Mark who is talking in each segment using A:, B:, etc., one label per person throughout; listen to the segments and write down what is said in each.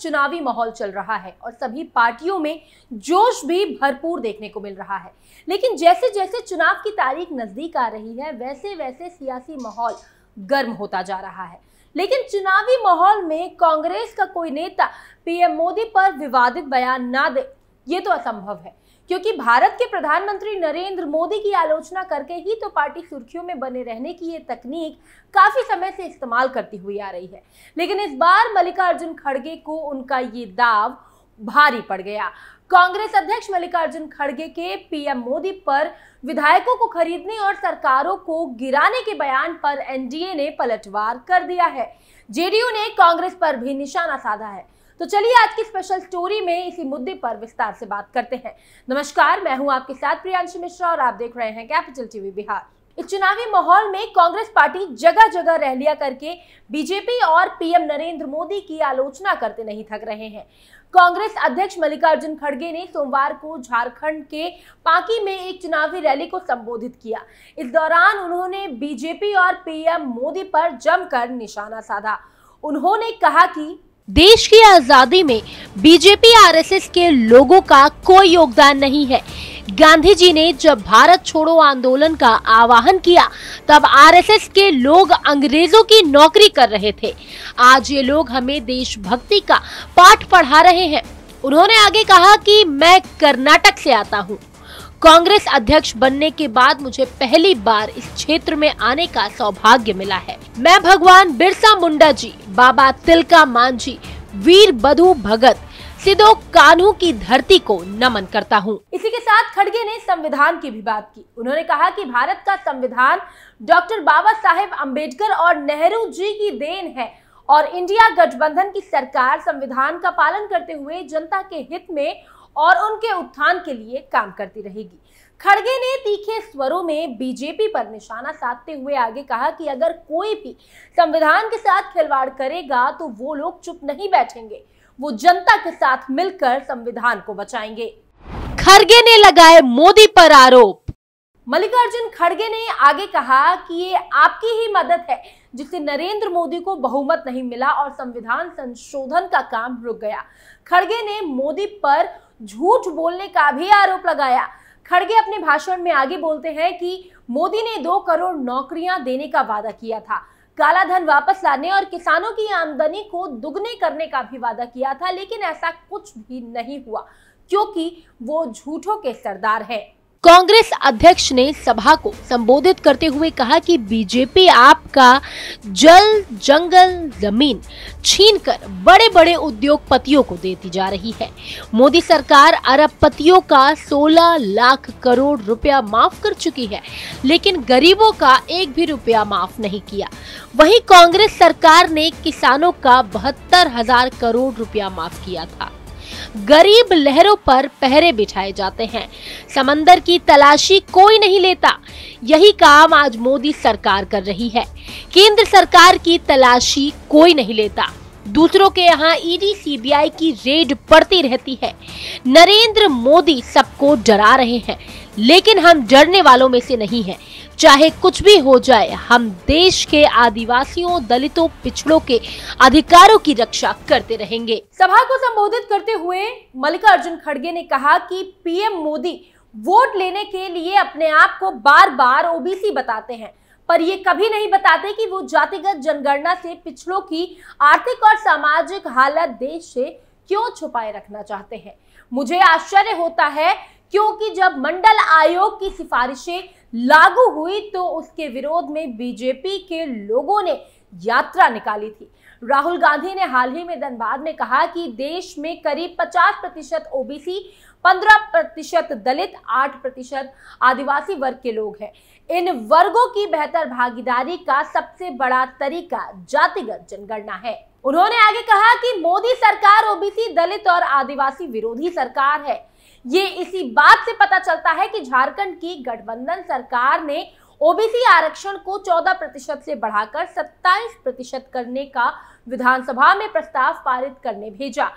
A: चुनावी माहौल चल रहा है और सभी पार्टियों में जोश भी भरपूर देखने को मिल रहा है लेकिन जैसे जैसे चुनाव की तारीख नजदीक आ रही है वैसे वैसे सियासी माहौल गर्म होता जा रहा है लेकिन चुनावी माहौल में कांग्रेस का कोई नेता पीएम मोदी पर विवादित बयान ना दे ये तो असंभव है क्योंकि भारत के प्रधानमंत्री नरेंद्र मोदी की आलोचना करके ही तो पार्टी सुर्खियों में बने रहने की ये तकनीक काफी समय से इस्तेमाल करती हुई आ रही है लेकिन इस बार मल्लिकार्जुन खड़गे को उनका ये दाव भारी पड़ गया कांग्रेस अध्यक्ष मल्लिकार्जुन खड़गे के पीएम मोदी पर विधायकों को खरीदने और सरकारों को गिराने के बयान पर एनडीए ने पलटवार कर दिया है जेडीयू ने कांग्रेस पर भी निशाना साधा है तो चलिए आज की स्पेशल स्टोरी में इसी मुद्दे पर विस्तार से बात करते हैं नमस्कार मैं हूँ आपके साथ प्रियांशु मिश्रा और आप देख रहे हैं कैपिटल टीवी बिहार इस चुनावी माहौल में कांग्रेस पार्टी जगह जगह रैलियां करके बीजेपी और पीएम नरेंद्र मोदी की आलोचना करते नहीं थक रहे हैं कांग्रेस अध्यक्ष मल्लिकार्जुन खड़गे ने सोमवार को झारखंड के पाकी में एक चुनावी रैली को संबोधित किया इस दौरान उन्होंने बीजेपी और पीएम मोदी पर जमकर निशाना साधा उन्होंने कहा कि देश की आजादी में बीजेपी आरएसएस के लोगों का कोई योगदान नहीं है गांधी जी ने जब भारत छोड़ो आंदोलन का आह्वान किया तब आरएसएस के लोग अंग्रेजों की नौकरी कर रहे थे आज ये लोग हमें देशभक्ति का पाठ पढ़ा रहे हैं उन्होंने आगे कहा कि मैं कर्नाटक से आता हूँ कांग्रेस अध्यक्ष बनने के बाद मुझे पहली बार इस क्षेत्र में आने का सौभाग्य मिला है मैं भगवान बिरसा मुंडा जी बाबा तिलका मांझी वीर बधु भगत सिद्धो कानू की धरती को नमन करता हूँ इसी के साथ खड़गे ने संविधान की भी बात की उन्होंने कहा कि भारत का संविधान डॉक्टर बाबा साहेब अम्बेडकर और नेहरू जी की देन है और इंडिया गठबंधन की सरकार संविधान का पालन करते हुए जनता के हित में और उनके उत्थान के लिए काम करती रहेगी खड़गे ने तीखे स्वरों में बीजेपी पर निशाना साधते हुए आगे कहा कि अगर कोई भी संविधान के साथ खिलवाड़ करेगा तो वो लोग चुप नहीं बैठेंगे वो जनता के साथ मिलकर संविधान को बचाएंगे खड़गे ने लगाए मोदी पर आरोप मल्लिकार्जुन खड़गे ने आगे कहा कि ये आपकी ही मदद है जिससे नरेंद्र मोदी को बहुमत नहीं मिला और संविधान संशोधन का काम रुक गया खड़गे ने मोदी पर झूठ बोलने का भी आरोप लगाया खड़गे अपने भाषण में आगे बोलते हैं कि मोदी ने दो करोड़ नौकरियां देने का वादा किया था काला धन वापस लाने और किसानों की आमदनी को दुगने करने का भी वादा किया था लेकिन ऐसा कुछ भी नहीं हुआ क्योंकि वो झूठों के सरदार हैं कांग्रेस अध्यक्ष ने सभा को संबोधित करते हुए कहा कि बीजेपी आपका जल जंगल जमीन छीनकर बड़े बड़े उद्योगपतियों को देती जा रही है मोदी सरकार अरबपतियों का 16 लाख करोड़ रुपया माफ कर चुकी है लेकिन गरीबों का एक भी रुपया माफ नहीं किया वहीं कांग्रेस सरकार ने किसानों का बहत्तर हजार करोड़ रुपया माफ किया था गरीब लहरों पर पहरे बिठाए जाते हैं समंदर की तलाशी कोई नहीं लेता यही काम आज मोदी सरकार कर रही है केंद्र सरकार की तलाशी कोई नहीं लेता दूसरों के यहाँ ईडी सीबीआई की रेड पड़ती रहती है नरेंद्र मोदी सबको डरा रहे हैं लेकिन हम डरने वालों में से नहीं हैं चाहे कुछ भी हो जाए हम देश के आदिवासियों दलितों पिछड़ों के अधिकारों की रक्षा करते रहेंगे सभा को संबोधित करते हुए मल्लिकार्जुन खड़गे ने कहा कि पीएम मोदी वोट लेने के लिए अपने आप को बार बार ओबीसी बताते हैं पर ये कभी नहीं बताते कि वो जातिगत जनगणना से पिछड़ों की आर्थिक और सामाजिक हालत देश से क्यों छुपाए रखना चाहते हैं मुझे आश्चर्य होता है क्योंकि जब मंडल आयोग की सिफारिशें लागू हुई तो उसके विरोध में बीजेपी के लोगों ने यात्रा निकाली थी राहुल गांधी ने हाल ही में धनबाद में कहा कि देश में करीब 50 प्रतिशत ओबीसी 15 प्रतिशत दलित 8 प्रतिशत आदिवासी वर्ग के लोग हैं इन वर्गों की बेहतर भागीदारी का सबसे बड़ा तरीका जातिगत जनगणना है उन्होंने आगे कहा कि मोदी सरकार ओबीसी दलित और आदिवासी विरोधी सरकार है ये इसी बात से पता चलता है कि झारखंड की गठबंधन सरकार ने ओबीसी आरक्षण को 14 प्रतिशत से बढ़ाकर 27 प्रतिशत करने का विधानसभा में प्रस्ताव पारित करने भेजा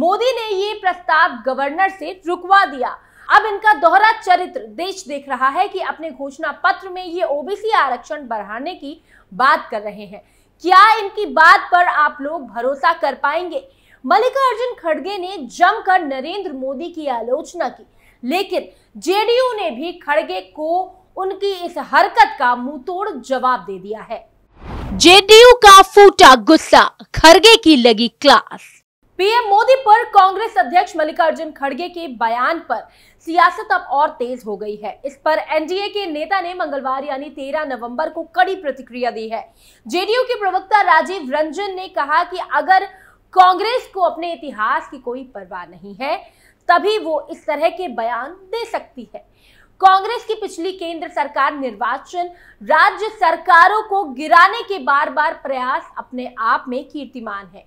A: मोदी ने ये प्रस्ताव गवर्नर से रुकवा दिया अब इनका दोहरा चरित्र देश देख रहा है कि अपने घोषणा पत्र में ये ओबीसी आरक्षण बढ़ाने की बात कर रहे हैं क्या इनकी बात पर आप लोग भरोसा कर पाएंगे मल्लिकार्जुन खड़गे ने जमकर नरेंद्र मोदी की आलोचना की लेकिन जेडीयू ने भी खड़गे को उनकी इस हरकत का मुंह जवाब दे दिया है जेडीयू का फूटा गुस्सा खड़गे की लगी क्लास पीएम मोदी पर कांग्रेस अध्यक्ष मल्लिकार्जुन खड़गे के बयान पर सियासत अब और तेज हो गई है इस पर एनडीए के नेता ने मंगलवार यानी 13 नवंबर को कड़ी प्रतिक्रिया दी है जेडीयू के प्रवक्ता राजीव रंजन ने कहा कि अगर कांग्रेस को अपने इतिहास की कोई परवाह नहीं है तभी वो इस तरह के बयान दे सकती है कांग्रेस की पिछली केंद्र सरकार निर्वाचन राज्य सरकारों को गिराने के बार बार प्रयास अपने आप में कीर्तिमान है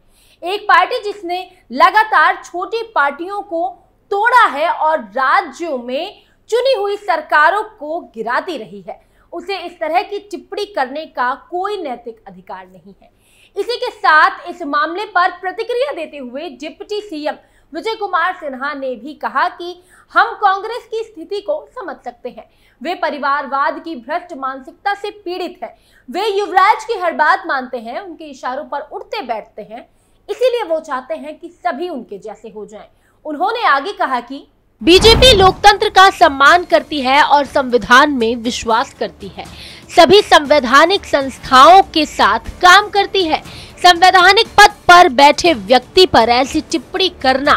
A: एक पार्टी जिसने लगातार छोटी पार्टियों को तोड़ा है और राज्यों में चुनी हुई सरकारों को गिराती रही है उसे इस तरह की टिप्पणी करने का कोई नैतिक अधिकार नहीं है इसी के साथ इस मामले पर प्रतिक्रिया देते हुए डिप्टी सीएम विजय कुमार सिन्हा ने भी कहा कि हम कांग्रेस की स्थिति को समझ सकते हैं वे परिवारवाद की भ्रष्ट मानसिकता से पीड़ित हैं वे युवराज की हर बात मानते हैं उनके इशारों पर उठते बैठते हैं इसीलिए वो चाहते हैं कि सभी उनके जैसे हो जाएं। उन्होंने आगे कहा कि बीजेपी लोकतंत्र का सम्मान करती है और संविधान में विश्वास करती है सभी संवैधानिक संस्थाओं के साथ काम करती है संवैधानिक पद पर बैठे व्यक्ति पर ऐसी टिप्पणी करना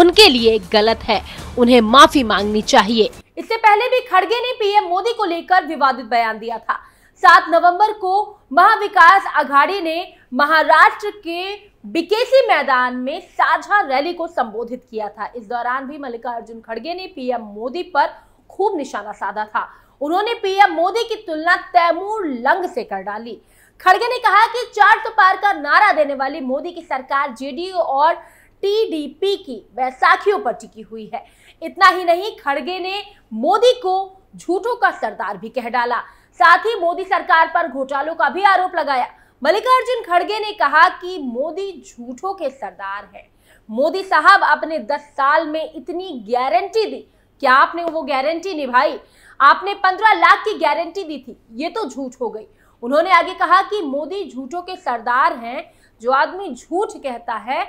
A: उनके लिए गलत है उन्हें माफी मांगनी चाहिए इससे पहले भी खड़गे ने पीएम मोदी को लेकर विवादित बयान दिया था सात नवंबर को महाविकास आघाड़ी ने महाराष्ट्र के बीकेसी मैदान में साझा रैली को संबोधित किया था इस दौरान भी मल्लिकार्जुन खड़गे ने पीएम मोदी पर खूब निशाना साधा था उन्होंने पीएम मोदी की तुलना तैमूर लंग से कर डाली खड़गे ने कहा कि चार तो पार का नारा देने वाली मोदी की सरकार जेडीयू और टीडीपी की वैसाखियों पर टिकी हुई है इतना ही नहीं खड़गे ने मोदी को झूठों का सरदार भी कह डाला साथ ही मोदी सरकार पर घोटालों का भी आरोप लगाया मल्लिकार्जुन खड़गे ने कहा कि मोदी झूठों के सरदार है मोदी साहब अपने 10 साल में इतनी गारंटी दी क्या आपने वो गारंटी निभाई आपने पंद्रह लाख की गारंटी दी थी ये तो झूठ हो गई उन्होंने आगे कहा कि मोदी झूठों के सरदार हैं जो आदमी झूठ कहता है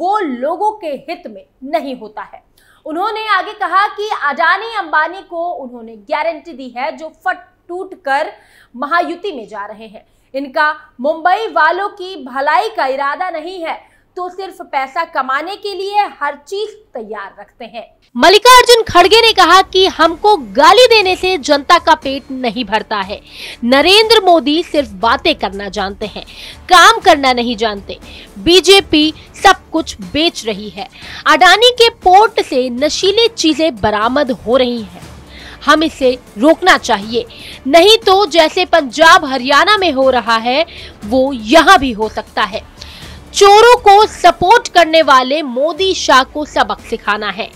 A: वो लोगों के हित में नहीं होता है उन्होंने आगे कहा कि अडानी अंबानी को उन्होंने गारंटी दी है जो फट टूट कर महायुति में जा रहे हैं इनका मुंबई वालों की भलाई का इरादा नहीं है तो सिर्फ पैसा कमाने के लिए हर चीज तैयार रखते हैं मल्लिकार्जुन खड़गे ने कहा कि हमको गाली देने से जनता का पेट नहीं भरता है नरेंद्र मोदी सिर्फ बातें करना जानते हैं काम करना नहीं जानते बीजेपी सब कुछ बेच रही है अडानी के पोर्ट से नशीले चीजें बरामद हो रही हैं हम इसे रोकना चाहिए नहीं तो जैसे पंजाब हरियाणा में हो रहा है वो यहाँ भी हो सकता है चोरों को सपोर्ट करने वाले मोदी शाह को सबक सिखाना है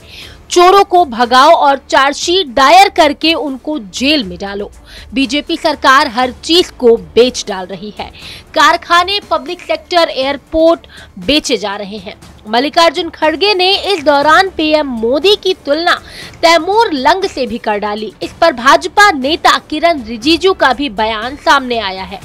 A: चोरों को भगाओ और चार्जशीट दायर करके उनको जेल में डालो बीजेपी सरकार हर चीज को बेच डाल रही है कारखाने पब्लिक सेक्टर एयरपोर्ट बेचे जा रहे हैं मल्लिकार्जुन खड़गे ने इस दौरान पीएम मोदी की तुलना तैमूर लंग से भी कर डाली इस पर भाजपा नेता किरण रिजिजू का भी बयान सामने आया है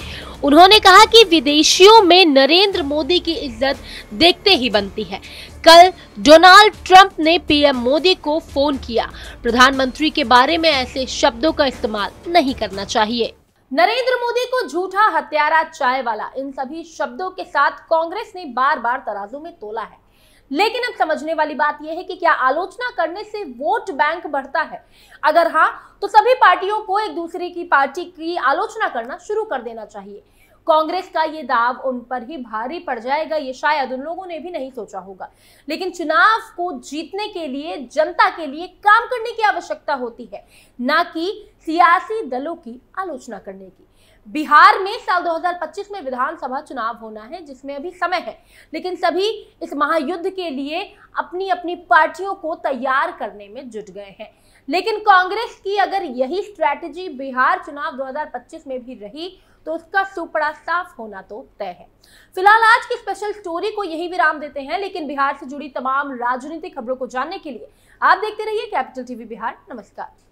A: उन्होंने कहा कि विदेशियों में नरेंद्र मोदी की इज्जत देखते ही बनती है कल डोनाल्ड ट्रंप ने पीएम मोदी को फोन किया प्रधानमंत्री के बारे में ऐसे शब्दों का इस्तेमाल नहीं करना चाहिए नरेंद्र मोदी को झूठा हत्यारा चाय वाला इन सभी शब्दों के साथ कांग्रेस ने बार बार तराजू में तोला है लेकिन अब समझने वाली बात यह है कि क्या आलोचना करने से वोट बैंक बढ़ता है अगर हाँ तो सभी पार्टियों को एक दूसरे की पार्टी की आलोचना करना शुरू कर देना चाहिए कांग्रेस का ये दाव उन पर ही भारी पड़ जाएगा ये शायद उन लोगों ने भी नहीं सोचा होगा लेकिन चुनाव को जीतने के लिए जनता के लिए काम करने की आवश्यकता होती है ना कि सियासी दलों की आलोचना करने की बिहार में साल 2025 में विधानसभा चुनाव होना है जिसमें अभी समय है लेकिन सभी इस महायुद्ध के लिए अपनी अपनी पार्टियों को तैयार करने में जुट गए हैं लेकिन कांग्रेस की अगर यही स्ट्रैटेजी बिहार चुनाव 2025 में भी रही तो उसका सुपड़ा साफ होना तो तय है फिलहाल आज की स्पेशल स्टोरी को यही विराम देते हैं लेकिन बिहार से जुड़ी तमाम राजनीतिक खबरों को जानने के लिए आप देखते रहिए कैपिटल टीवी बिहार नमस्कार